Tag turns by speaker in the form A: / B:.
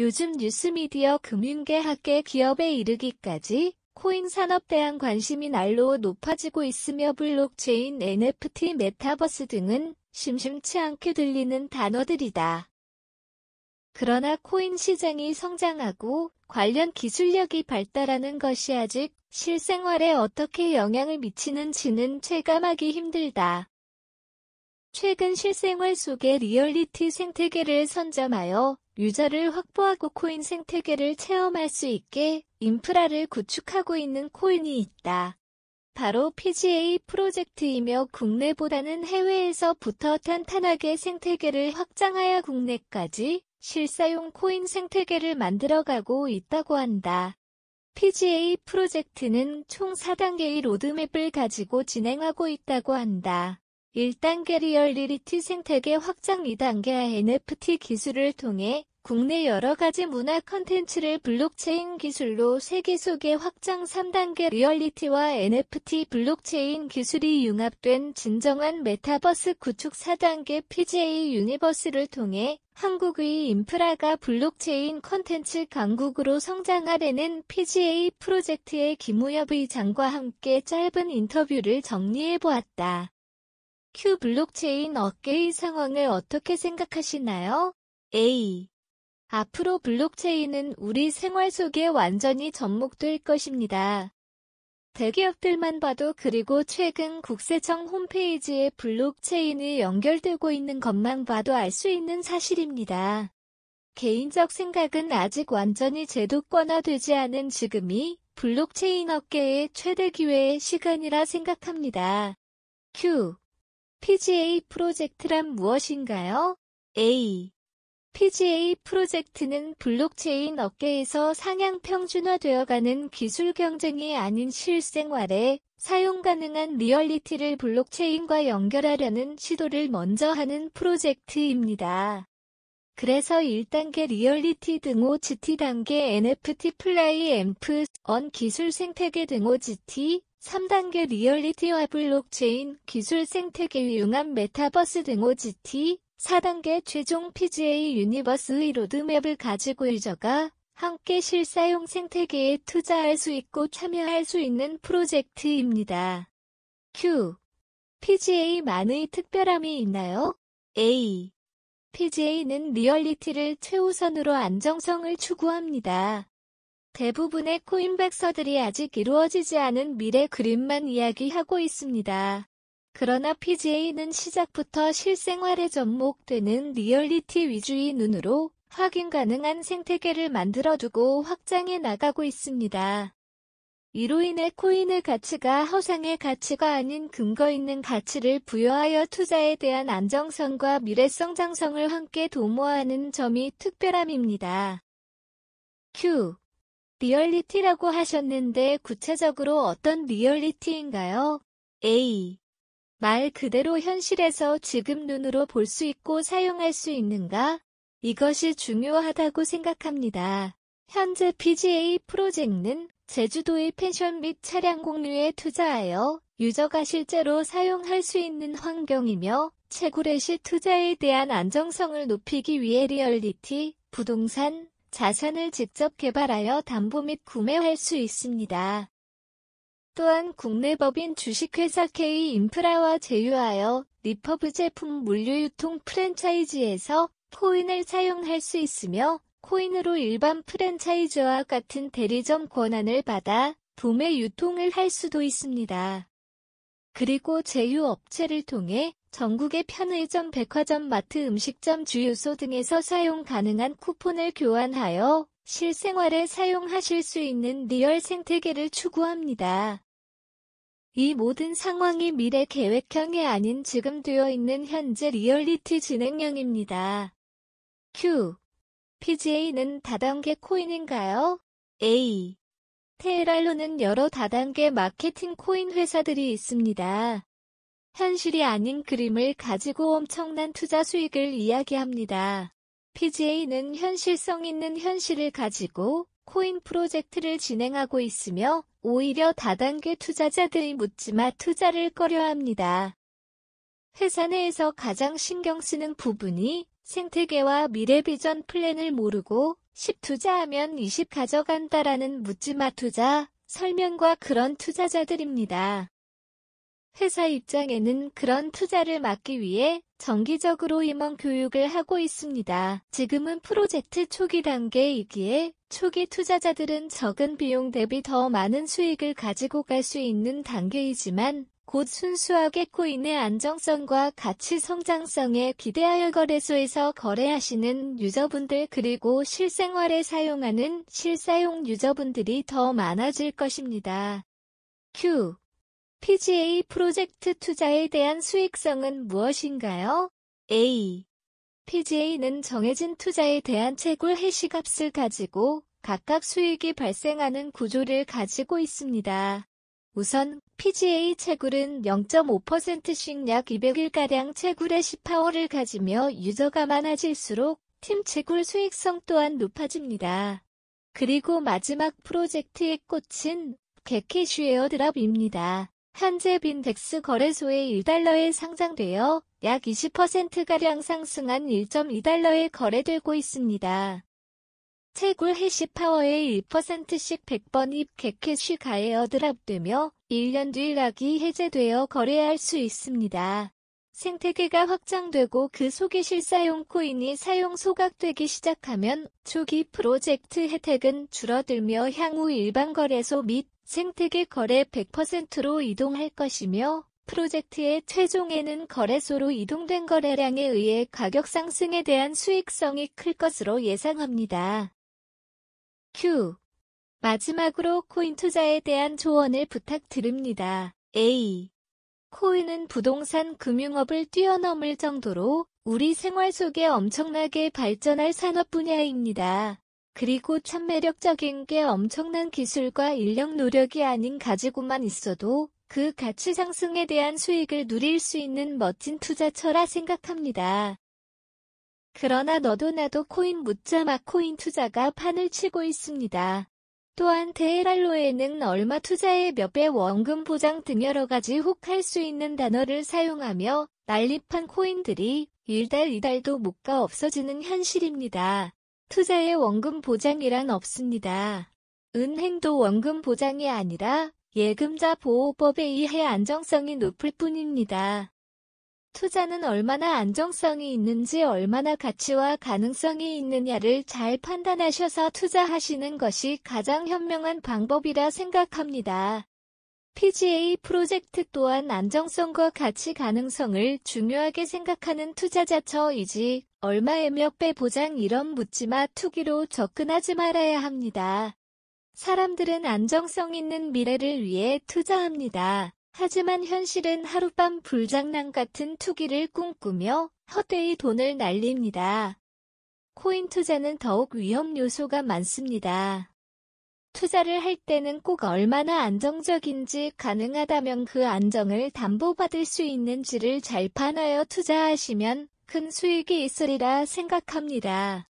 A: 요즘 뉴스미디어 금융계 학계 기업에 이르기까지 코인 산업 대한 관심이 날로 높아지고 있으며 블록체인, NFT, 메타버스 등은 심심치 않게 들리는 단어들이다. 그러나 코인 시장이 성장하고 관련 기술력이 발달하는 것이 아직 실생활에 어떻게 영향을 미치는지는 체감하기 힘들다. 최근 실생활 속의 리얼리티 생태계를 선점하여 유저를 확보하고 코인 생태계를 체험할 수 있게 인프라를 구축하고 있는 코인이 있다. 바로 PGA 프로젝트이며 국내보다는 해외에서부터 탄탄하게 생태계를 확장하여 국내까지 실사용 코인 생태계를 만들어가고 있다고 한다. PGA 프로젝트는 총 4단계의 로드맵을 가지고 진행하고 있다고 한다. 1단 계리얼리티 생태계 확장 2단계 NFT 기술을 통해 국내 여러 가지 문화 컨텐츠를 블록체인 기술로 세계 속에 확장 3단계 리얼리티와 NFT 블록체인 기술이 융합된 진정한 메타버스 구축 4단계 PGA 유니버스를 통해 한국의 인프라가 블록체인 컨텐츠 강국으로 성장하려는 PGA 프로젝트의 김우엽의 장과 함께 짧은 인터뷰를 정리해보았다. Q 블록체인 어깨의 상황을 어떻게 생각하시나요? A. 앞으로 블록체인은 우리 생활 속에 완전히 접목될 것입니다. 대기업들만 봐도 그리고 최근 국세청 홈페이지에 블록체인이 연결되고 있는 것만 봐도 알 수 있는 사실입니다. 개인적 생각은 아직 완전히 제도권화되지 않은 지금이 블록체인 업계의 최대 기회의 시간이라 생각합니다. Q. PGA 프로젝트란 무엇인가요? A. PGA 프로젝트는 블록체인 업계에서 상향 평준화되어가는 기술 경쟁이 아닌 실생활에 사용 가능한 리얼리티를 블록체인과 연결하려는 시도를 먼저 하는 프로젝트입니다. 그래서 1단계 리얼리티 등호 GT 단계 NFT 플라이 앰프 언 기술 생태계 등호 GT 3단계 리얼리티와 블록체인 기술 생태계 융합 메타버스 등 OGT, 4단계 최종 PGA 유니버스의 로드맵을 가지고 유저가 함께 실사용 생태계에 투자할 수 있고 참여할 수 있는 프로젝트입니다. Q. PGA만의 특별함이 있나요? A. PGA는 리얼리티를 최우선으로 안정성을 추구합니다. 대부분의 코인백서들이 아직 이루어지지 않은 미래 그림만 이야기하고 있습니다. 그러나 PGA는 시작부터 실생활에 접목되는 리얼리티 위주의 눈으로 확인 가능한 생태계를 만들어두고 확장해 나가고 있습니다. 이로 인해 코인의 가치가 허상의 가치가 아닌 근거 있는 가치를 부여하여 투자에 대한 안정성과 미래성 장성을 함께 도모하는 점이 특별함입니다. Q 리얼리티라고 하셨는데 구체적으로 어떤 리얼리티인가요? A. 말 그대로 현실에서 지금 눈으로 볼 수 있고 사용할 수 있는가? 이것이 중요하다고 생각합니다. 현재 PGA 프로젝트는 제주도의 펜션 및 차량 공유에 투자하여 유저가 실제로 사용할 수 있는 환경이며 채굴의 시 투자에 대한 안정성을 높이기 위해 리얼리티, 부동산, 자산을 직접 개발하여 담보 및 구매할 수 있습니다. 또한 국내 법인 주식회사 K인프라와 제휴하여 리퍼브 제품 물류유통 프랜차이즈에서 코인을 사용할 수 있으며 코인으로 일반 프랜차이즈와 같은 대리점 권한을 받아 도매 유통을 할 수도 있습니다. 그리고 제휴업체를 통해 전국의 편의점, 백화점, 마트, 음식점, 주유소 등에서 사용 가능한 쿠폰을 교환하여 실생활에 사용하실 수 있는 리얼 생태계를 추구합니다. 이 모든 상황이 미래 계획형이 아닌 지금 되어 있는 현재 리얼리티 진행형입니다. Q. PGA는 다단계 코인인가요? A. 테헤랄로는 여러 다단계 마케팅 코인 회사들이 있습니다. 현실이 아닌 그림을 가지고 엄청난 투자 수익을 이야기합니다. PGA는 현실성 있는 현실을 가지고 코인 프로젝트를 진행하고 있으며 오히려 다단계 투자자들이 묻지마 투자를 꺼려합니다. 회사 내에서 가장 신경 쓰는 부분이 생태계와 미래 비전 플랜을 모르고 10 투자하면 20 가져간다라는 묻지마 투자 설명과 그런 투자자들입니다. 회사 입장에는 그런 투자를 막기 위해 정기적으로 임원 교육을 하고 있습니다. 지금은 프로젝트 초기 단계이기에 초기 투자자들은 적은 비용 대비 더 많은 수익을 가지고 갈 수 있는 단계이지만 곧 순수하게 코인의 안정성과 가치 성장성에 기대하여 거래소에서 거래하시는 유저분들 그리고 실생활에 사용하는 실사용 유저분들이 더 많아질 것입니다. Q PGA 프로젝트 투자에 대한 수익성은 무엇인가요? A. PGA는 정해진 투자에 대한 채굴 해시값을 가지고 각각 수익이 발생하는 구조를 가지고 있습니다. 우선 PGA 채굴은 0.5%씩 약 200일가량 채굴의 10파워를 가지며 유저가 많아질수록 팀 채굴 수익성 또한 높아집니다. 그리고 마지막 프로젝트의 꽃은 개캐슈에어 드랍입니다. 현재 빈덱스 거래소에 1달러에 상장되어 약 20%가량 상승한 1.2달러에 거래되고 있습니다. 채굴 해시 파워의 1%씩 100번 입개캐시 가에 어드랍되며 1년 뒤 락이 해제되어 거래할 수 있습니다. 생태계가 확장되고 그 속에 실사용 코인이 사용 소각되기 시작하면 초기 프로젝트 혜택은 줄어들며 향후 일반 거래소 및 생태계 거래 100%로 이동할 것이며 프로젝트의 최종에는 거래소로 이동된 거래량에 의해 가격 상승에 대한 수익성이 클 것으로 예상합니다. Q. 마지막으로 코인 투자에 대한 조언을 부탁드립니다. A. 코인은 부동산 금융업을 뛰어넘을 정도로 우리 생활 속에 엄청나게 발전할 산업 분야입니다. 그리고 참 매력적인 게 엄청난 기술과 인력 노력이 아닌 가지고만 있어도 그 가치 상승에 대한 수익을 누릴 수 있는 멋진 투자처라 생각합니다. 그러나 너도 나도 코인 묻자마 코인 투자가 판을 치고 있습니다. 또한 테헤랄로에는 얼마 투자에 몇 배 원금 보장 등 여러 가지 혹할 수 있는 단어를 사용하며 난립한 코인들이 일달이달도못가 없어지는 현실입니다. 투자에 원금 보장이란 없습니다. 은행도 원금 보장이 아니라 예금자 보호법에 의해 안정성이 높을 뿐입니다. 투자는 얼마나 안정성이 있는지 얼마나 가치와 가능성이 있느냐를 잘 판단하셔서 투자하시는 것이 가장 현명한 방법이라 생각합니다. PGA 프로젝트 또한 안정성과 가치 가능성을 중요하게 생각하는 투자자처이지 얼마에 몇 배 보장 이런 묻지마 투기로 접근하지 말아야 합니다. 사람들은 안정성 있는 미래를 위해 투자합니다. 하지만 현실은 하룻밤 불장난 같은 투기를 꿈꾸며 헛되이 돈을 날립니다. 코인 투자는 더욱 위험 요소가 많습니다. 투자를 할 때는 꼭 얼마나 안정적인지 가능하다면 그 안정을 담보받을 수 있는지를 잘 판하여 투자하시면 큰 수익이 있으리라 생각합니다.